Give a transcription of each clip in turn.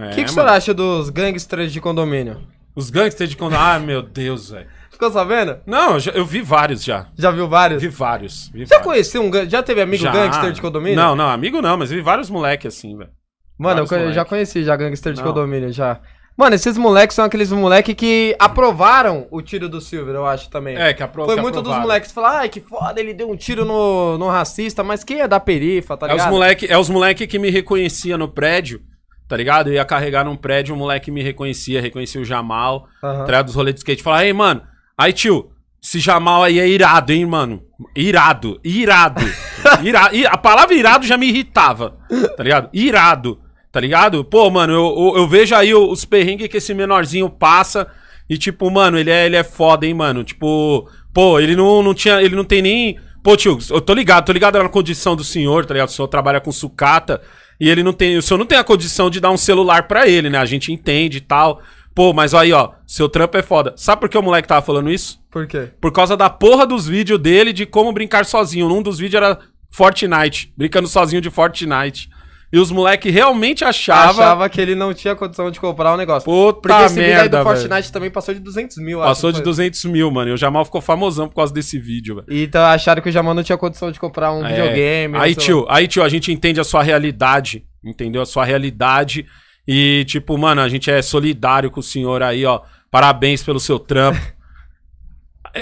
O é, que, que o senhor acha dos gangsters de condomínio? Os gangsters de condomínio. Ah, meu Deus, velho. Ficou sabendo? Não, eu, já, eu, vi vários já. Já viu vários? Vi vários. Vi já vários. conheceu um Já teve amigo já. gangster de condomínio? Não, não, amigo não, mas vi vários moleques assim, velho. Mano, vários eu moleque. já conheci já gangster de não. condomínio já. Mano, esses moleques são aqueles moleques que aprovaram o tiro do Silver, eu acho também. É, que aprovaram. Foi que muito aprovaram. dos moleques falaram, ai, que foda, ele deu um tiro no, no racista, mas quem é da perifa, tá ligado? É os moleque, é os moleque que me reconhecia no prédio tá ligado? Eu ia carregar num prédio, um moleque me reconhecia, reconhecia o Jamal, uhum. Dos rolês de skate. Falava, ei, mano, aí tio, esse Jamal aí é irado, hein, mano? Irado, irado. Ira, a palavra irado já me irritava, tá ligado? Irado, tá ligado? Pô, mano, eu, eu, eu vejo aí os perrengues que esse menorzinho passa e, tipo, mano, ele é, ele é foda, hein, mano? Tipo, pô, ele não, não tinha, ele não tem nem... Pô, tio, eu tô ligado, tô ligado na condição do senhor, tá ligado? O senhor trabalha com sucata, e ele não tem. O senhor não tem a condição de dar um celular para ele, né? A gente entende e tal. Pô, mas aí, ó, seu trampo é foda. Sabe por que o moleque tava falando isso? Por quê? Por causa da porra dos vídeos dele de como brincar sozinho. Num dos vídeos era Fortnite, brincando sozinho de Fortnite. E os moleque realmente achava... Achava que ele não tinha condição de comprar o negócio. Puta Porque esse merda, vídeo aí do Fortnite também passou de 200 mil. Passou acho, de 200 mil, mano. E o Jamal ficou famosão por causa desse vídeo, velho. Então acharam que o Jamal não tinha condição de comprar um é. videogame. Aí, tio, lá. aí, tio, a gente entende a sua realidade, entendeu? A sua realidade. E, tipo, mano, a gente é solidário com o senhor aí, ó. Parabéns pelo seu trampo.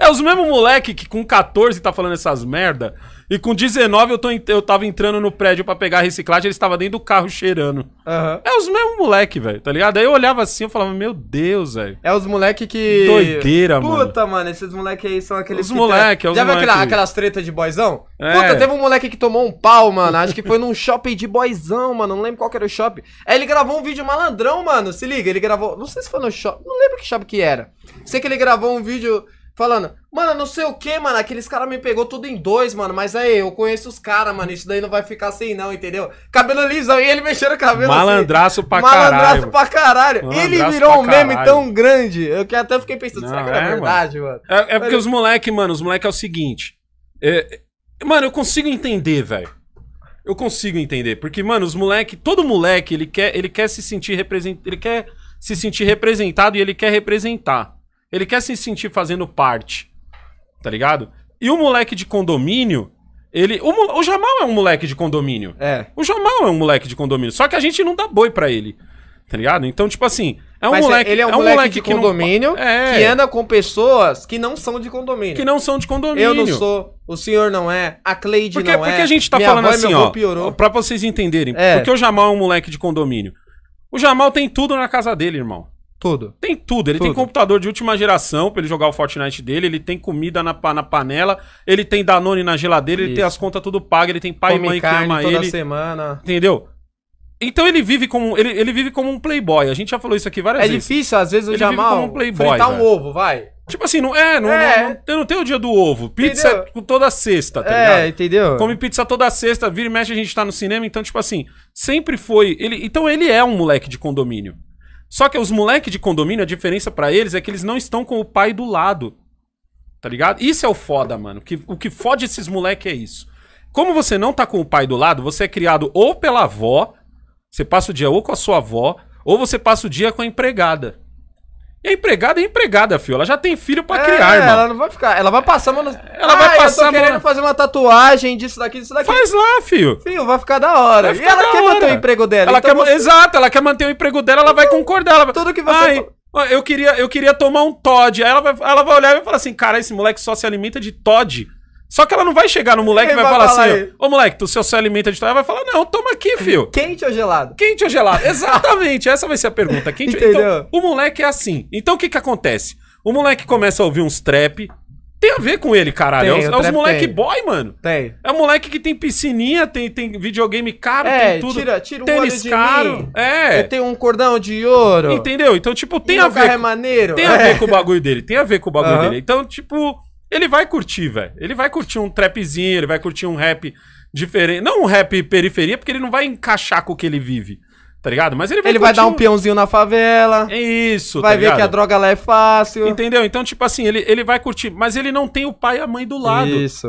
é os mesmos moleque que com 14 tá falando essas merda e com 19 eu, tô, eu tava entrando no prédio para pegar a reciclagem, eles estava dentro do carro cheirando. Uhum. É os mesmos moleque, velho, tá ligado? Aí eu olhava assim, eu falava, meu Deus, velho. É os moleque que... Doideira, Puta, mano. Puta, mano, esses moleque aí são aqueles... Os moleque, é os Já moleque. viu aquelas tretas de boizão? É. Puta, teve um moleque que tomou um pau, mano. Acho que foi num shopping de boizão, mano. Não lembro qual era o shopping. Aí ele gravou um vídeo malandrão, mano. Se liga, ele gravou... Não sei se foi no shopping. Não lembro que shopping que era. Sei que ele gravou um vídeo falando, mano, não sei o que, mano, aqueles caras me pegou tudo em dois, mano, mas aí, é, eu conheço os caras, mano, isso daí não vai ficar assim não, entendeu? Cabelo lisão, e ele mexendo o cabelo assim. Malandraço assim, pra malandraço caralho. Pra caralho. ele virou um caralho. meme tão grande, eu que até fiquei pensando, não, será que é, era verdade, mano? mano? É, é porque os moleque, mano, os moleque é o seguinte, é, mano, eu consigo entender, velho. Eu consigo entender, porque, mano, os moleque, todo moleque, ele quer, ele quer se sentir representado, ele quer se sentir representado e ele quer representar. Ele quer se sentir fazendo parte. Tá ligado? E o moleque de condomínio, ele. O, o Jamal é um moleque de condomínio. É. O Jamal é um moleque de condomínio. Só que a gente não dá boi para ele. Tá ligado? Então, tipo assim, é um Mas é, moleque. Ele é um, é um moleque, moleque, de que condomínio não... é. que anda com pessoas que não são de condomínio. Que não são de condomínio. Eu não sou, o senhor não é, a Cleide porque, não é. Porque a gente tá falando é assim, ó. Piorou. Pra vocês entenderem, é. porque o Jamal é um moleque de condomínio. O Jamal tem tudo na casa dele, irmão. Tudo. Tem tudo. Ele tudo. tem computador de última geração pra ele jogar o Fortnite dele, ele tem comida na, na panela, ele tem Danone na geladeira, Isso. ele tem as contas tudo pagas, ele tem pai Come e mãe carne que ama toda ele. semana. Entendeu? Então ele vive como ele, ele vive como um playboy. A gente já falou isso aqui várias é vezes. É difícil às vezes o ele Jamal vive como um playboy, fritar um ovo, vai. Tipo assim, não é, não, é. Não, não, eu não o dia do ovo. Pizza entendeu? É toda sexta, tá é, ligado? É, entendeu? Come pizza toda sexta, vira e mexe a gente tá no cinema, então tipo assim, sempre foi ele, então ele é um moleque de condomínio. Só que os moleques de condomínio, a diferença para eles é que eles não estão com o pai do lado. Tá ligado? Isso é o foda, mano. Que, o que fode esses moleques é isso. Como você não tá com o pai do lado, você é criado ou pela avó, você passa o dia ou com a sua avó, ou você passa o dia com a empregada. E a empregada é empregada, filho. Ela já tem filho para é, criar, irmão. Ela não vai ficar. Ela vai passar, mano. Ela ah, vai passar, eu tô querendo fazer uma tatuagem disso daqui, disso daqui. Faz lá, filho. Filho, vai ficar da hora. ficar e ela quer hora. manter o emprego dela. Ela então quer... você... Exato, ela quer manter o emprego dela, ela vai concordar. Ela... Tudo que você. Ai, eu queria, eu queria tomar um Todd. Aí ela vai, ela vai olhar e vai falar assim: cara, esse moleque só se alimenta de Todd. Só que ela não vai chegar no moleque e vai, vai, falar, falar assim: Ô moleque, tu seu se alimenta de tal. Ela vai falar: Não, toma aqui, filho. Quente ou gelado? Quente ou gelado? Exatamente, essa vai ser a pergunta. Quente Entendeu? Então, o moleque é assim. Então o que que acontece? O moleque começa a ouvir uns trap. Tem a ver com ele, caralho. Tem, é, os, é os, moleque tem. boy, mano. Tem. É um moleque que tem piscininha, tem, tem videogame caro, é, tem tudo. Tira, tira um tênis olho de Mim. É. Eu tenho um cordão de ouro. Entendeu? Então, tipo, tem e a ver. Carro é maneiro. Tem a ver é. com o bagulho dele. Tem a ver com o bagulho uhum. dele. Então, tipo ele vai curtir, velho. Ele vai curtir um trapzinho, ele vai curtir um rap diferente. Não um rap periferia, porque ele não vai encaixar com o que ele vive. Tá ligado? Mas ele vai Ele vai dar um peãozinho na favela. É isso, Vai tá ver ligado? que a droga lá é fácil. Entendeu? Então, tipo assim, ele, ele vai curtir. Mas ele não tem o pai e a mãe do lado. Isso.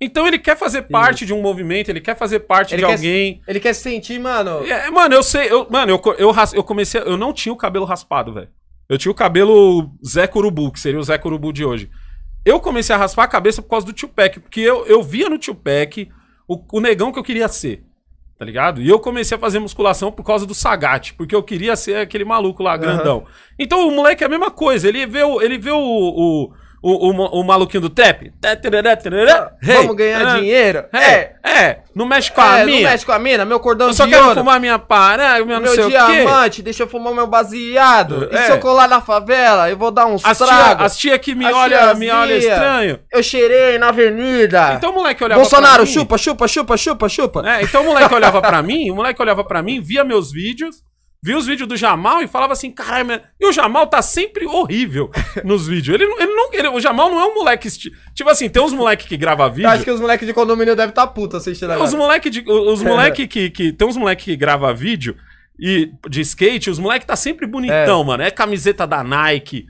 Então ele quer fazer parte de um movimento, ele quer fazer parte ele de quer, alguém. Ele quer se sentir, mano. É, mano, eu sei. Eu, mano, eu, eu, eu comecei. Eu não tinha o cabelo raspado, velho. Eu tinha o cabelo Zé Curubu, que seria o Zé Curubu de hoje eu comecei a raspar a cabeça por causa do Tupac, porque eu, eu via no Tupac o, o negão que eu queria ser. Tá ligado? E eu comecei a fazer musculação por causa do Sagat, porque eu queria ser aquele maluco lá, grandão. Uhum. Então o moleque é a mesma coisa, ele vê o, ele vê o, o o, o, o maluquinho do trap. Tá, ah, hey, Vamos ganhar ah, dinheiro. Hey, é, é. Não mexe com a é, mina. Não mexe com a mina, meu cordão de ouro. Eu só quero fumar minha pará, meu, meu não diamante, deixa eu fumar meu baseado. É. E se eu colar na favela, eu vou dar uns as tragos. Tia, as tia que me as olha, me olha estranho. Eu cheirei na avenida. Então o moleque olhava Bolsonaro, pra mim. Bolsonaro, chupa, chupa, chupa, chupa, chupa. É, então o moleque olhava pra mim, o moleque olhava pra mim, via meus vídeos via os vídeos do Jamal e falava assim, caralho, mas... e o Jamal tá sempre horrível nos vídeos. Ele, ele não, ele, o Jamal não é um moleque... Tipo assim, tem uns moleques que gravam vídeo... Eu acho que os moleques de condomínio devem estar tá puto assistindo agora. Os moleques de, é. os moleque que, que... Tem uns moleques que gravam vídeo e de skate, os moleques tá sempre bonitão, é. mano. É camiseta da Nike...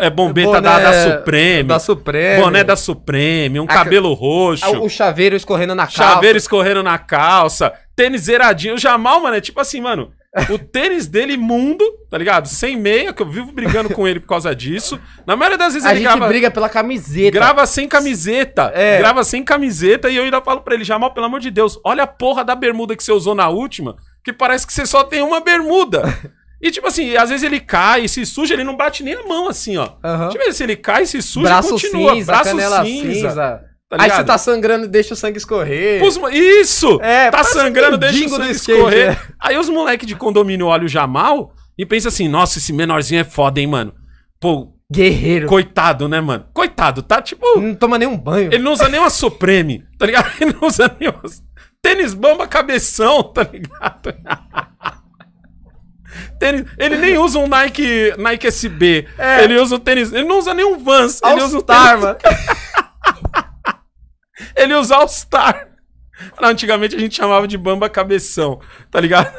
É bombeta boné, da, da Supreme. Da Supreme. Boné da Supreme, um a, cabelo roxo. O chaveiro escorrendo na calça. Chaveiro escorrendo na calça. Tênis zeradinho. O Jamal, mano, é tipo assim, mano. O tênis dele imundo, tá ligado? Sem meia, que eu vivo brigando com ele por causa disso. Na maioria das vezes a ele grava... briga pela camiseta. Grava sem camiseta. É. Grava sem camiseta e eu ainda falo pra ele, Jamal, pelo amor de Deus, olha a porra da bermuda que você usou na última, que parece que você só tem uma bermuda. E, tipo assim, às vezes ele cai, se suja, ele não bate nem a mão, assim, ó. Uhum. Deixa eu ver se ele cai, se suja, braço continua. Cinza, braço cinza. cinza. Tá Aí você tá sangrando, deixa o sangue escorrer. isso! É, tá sangrando, deixa o sangue skate, escorrer. É. Aí os moleques de condomínio olham o Jamal e pensa assim: nossa, esse menorzinho é foda, hein, mano. Pô. Guerreiro. Coitado, né, mano? Coitado, tá tipo. Não toma nenhum banho. Ele não usa nem uma Supreme, tá ligado? Ele não usa nem uma... Tênis bomba cabeção, tá ligado? Tênis, ele nem usa um Nike, Nike SB. É. Ele usa o tênis. Ele não usa nenhum Vans. All ele usa o tênis. ele usa All-Star. Antigamente a gente chamava de Bamba Cabeção, tá ligado?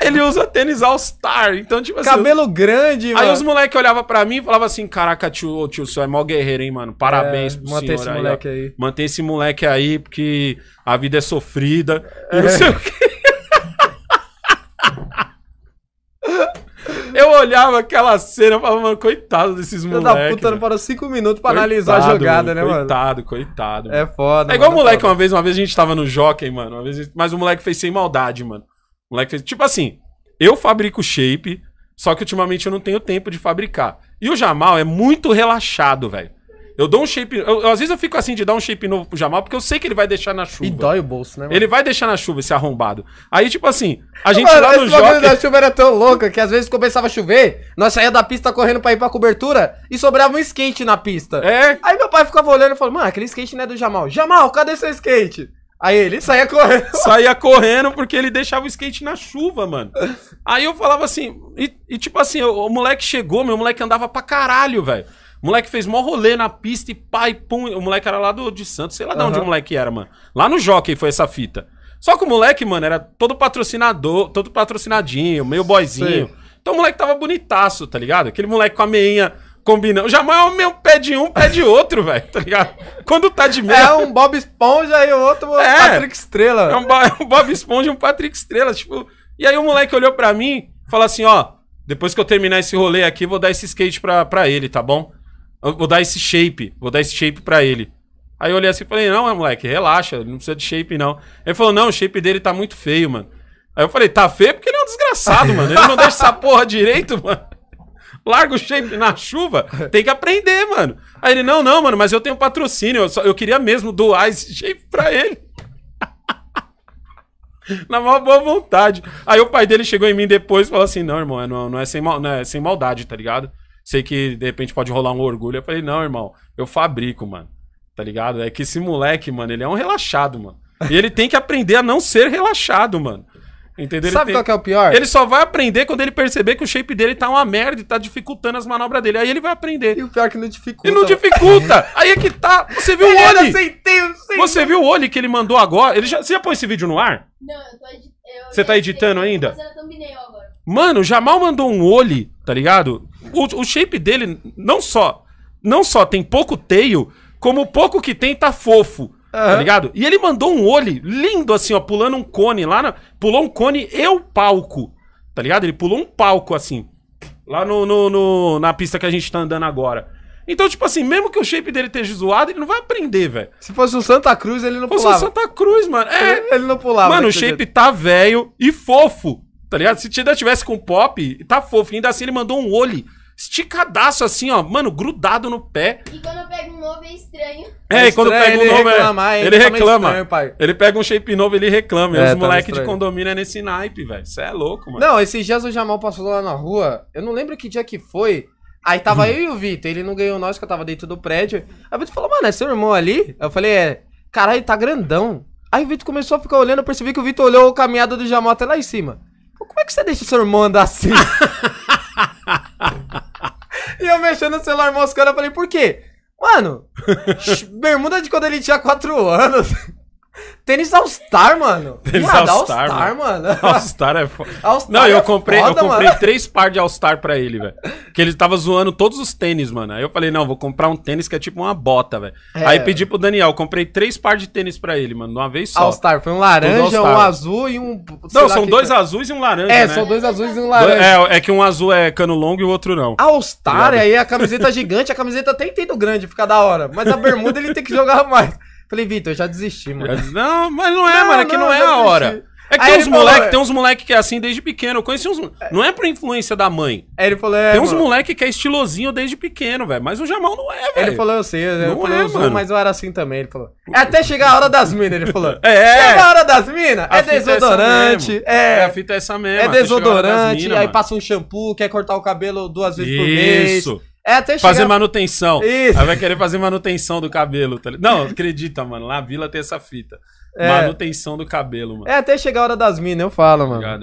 Ele usa tênis All-Star. Então, tipo assim. Cabelo grande, mano. Aí os moleques olhavam pra mim e falavam assim: Caraca, tio, tio, senhor é mó guerreiro, hein, mano. Parabéns é, pro mantém esse moleque aí, aí. Mantém esse moleque aí, porque a vida é sofrida. É. não sei o quê. olhava aquela cena e falava, mano, coitado desses moleques. Filho da puta, não parou cinco minutos pra coitado, analisar a jogada, mano, né, mano? Coitado, coitado. É foda. É igual mano, o é moleque uma vez, uma vez a gente tava no jockey, mano. Uma vez, mas o moleque fez sem maldade, mano. O moleque fez. Tipo assim, eu fabrico shape, só que ultimamente eu não tenho tempo de fabricar. E o Jamal é muito relaxado, velho. Eu dou um shape. Eu, eu, às vezes eu fico assim de dar um shape novo pro Jamal, porque eu sei que ele vai deixar na chuva. E dói o bolso, né? Mano? Ele vai deixar na chuva esse arrombado. Aí, tipo assim, a gente mano, lá no jogo. A chuva era tão louca que às vezes começava a chover, nós saía da pista correndo pra ir pra cobertura e sobrava um skate na pista. É. Aí meu pai ficava olhando e falou: Mano, aquele skate não é do Jamal. Jamal, cadê seu skate? Aí ele saía correndo. Saía correndo porque ele deixava o skate na chuva, mano. Aí eu falava assim, e, e tipo assim, o, o moleque chegou, meu moleque andava pra caralho, velho. O moleque fez mó rolê na pista e pai, pum. O moleque era lá do, de Santos, sei lá uhum. de onde o moleque era, mano. Lá no Jockey foi essa fita. Só que o moleque, mano, era todo patrocinador, todo patrocinadinho, meio boyzinho Então o moleque tava bonitaço, tá ligado? Aquele moleque com a meinha combinando. Já é o meu pé de um, pé de outro, velho, tá ligado? Quando tá de meia... É um Bob Esponja e o outro é, Patrick Estrela. É um, é um Bob Esponja e um Patrick Estrela, tipo... E aí o moleque olhou para mim e falou assim, ó... Depois que eu terminar esse rolê aqui, vou dar esse skate pra, pra ele, tá bom? vou dar esse shape, vou dar esse shape pra ele. Aí eu olhei assim e falei, não, é, moleque, relaxa, não precisa de shape, não. Ele falou, não, o shape dele tá muito feio, mano. Aí eu falei, tá feio porque ele é um desgraçado, mano. Ele não deixa essa porra direito, mano. Larga o shape na chuva, tem que aprender, mano. Aí ele, não, não, mano, mas eu tenho patrocínio, eu, só, eu queria mesmo doar esse shape pra ele. Na maior boa vontade. Aí o pai dele chegou em mim depois e falou assim: não, irmão, é, não, não, é, sem mal, não é sem maldade, tá ligado? sei que de repente pode rolar um orgulho. Eu falei, não, irmão, eu fabrico, mano. Tá ligado? É que esse moleque, mano, ele é um relaxado, mano. E ele tem que aprender a não ser relaxado, mano. Entendeu? Sabe qual que é o pior? Ele só vai aprender quando ele perceber que o shape dele tá uma merda e tá dificultando as manobras dele. Aí ele vai aprender. E o pior é que não dificulta. E não né? dificulta. aí é que tá. Você viu ele o olho? Aceitei, Você viu o olho que ele mandou agora? Ele já... Você já pôs esse vídeo no ar? Não, eu tô editando. Você tá editando ainda? Mano, já Jamal mandou um olho, tá ligado? o, o shape dele não só, não só tem pouco teio, como o pouco que tem tá fofo. Uhum. Tá ligado? E ele mandou um olho lindo assim, ó, pulando um cone lá, na... pulou um cone e o palco. Tá ligado? Ele pulou um palco assim, lá no, no, no, na pista que a gente tá andando agora. Então, tipo assim, mesmo que o shape dele esteja zoado, ele não vai aprender, velho. Se fosse o Santa Cruz, ele não Se pulava. Se fosse o Santa Cruz, mano. É. Ele não pulava. Mano, o shape jeito. tá velho e fofo tá ligado? Se ainda tivesse com pop, tá fofo. Ainda assim ele mandou um olho esticadaço assim, ó, mano, grudado no pé. E quando eu pego um novo é estranho. É, é e quando estranho, pega um novo reclama, é, ele, tá reclama. Estranho, ele pega um shape novo, ele reclama. É, Os tá moleque de condomínio é nesse naipe, velho. Você é louco, mano. Não, esses dias o Jamal passou lá na rua, eu não lembro que dia que foi. Aí tava uhum. eu e o Vitor, ele não ganhou nós, que eu tava dentro do prédio. Aí o Vitor falou, mano, é seu irmão ali? Eu falei, é. Caralho, tá grandão. Aí o Vitor começou a ficar olhando, eu percebi que o Vitor olhou a caminhada do Jamal até lá em cima. Como é que você deixa seu irmão andar assim? e eu mexendo no celular moscando, eu falei, por quê? Mano, bermuda de quando ele tinha 4 anos. Tênis All Star, mano. Tênis All, All Star, -Star mano. mano. All Star é foda. All -Star não, eu é comprei, é foda, eu comprei mano. três par de All Star pra ele, velho. Que ele tava zoando todos os tênis, mano. Aí eu falei, não, vou comprar um tênis que é tipo uma bota, velho. É. Aí pedi pro Daniel, comprei três par de tênis pra ele, mano, de uma vez só. All Star, foi um laranja, um azul e um. Não, são dois que... É. azuis e um laranja. É, né? são dois azuis e um laranja. É, é que um azul é cano longo e o outro não. All Star, aí a camiseta gigante, a camiseta até entendo grande, fica da hora. Mas a bermuda ele tem que jogar mais. Falei, Vitor, já desisti, mano. não, mas não é, não, mano, é que não, não é a hora. É que tem uns moleque, falou, é. tem uns moleque que é assim desde pequeno. Eu conheci uns. É, não é por influência da mãe. Aí ele falou, é, Tem uns mano, moleque que é estilosinho desde pequeno, velho. Mas o Jamal não é, velho. Ele falou, eu sei. Eu não falei, é, mano. Mas eu era assim também. Ele falou. É até chegar a hora das minas, ele falou. é. Chega a hora das minas, é, é desodorante. É, é, A fita é essa mesmo. É desodorante. Mina, aí mano. passa um shampoo, quer cortar o cabelo duas vezes Isso. por mês. Isso. É até chegar... Fazer manutenção. Isso. Aí vai querer fazer manutenção do cabelo. Tá Não, acredita, mano. Lá na vila tem essa fita. É. Manutenção do cabelo, mano. É até chegar a hora das minas, eu falo, mano. Obrigado.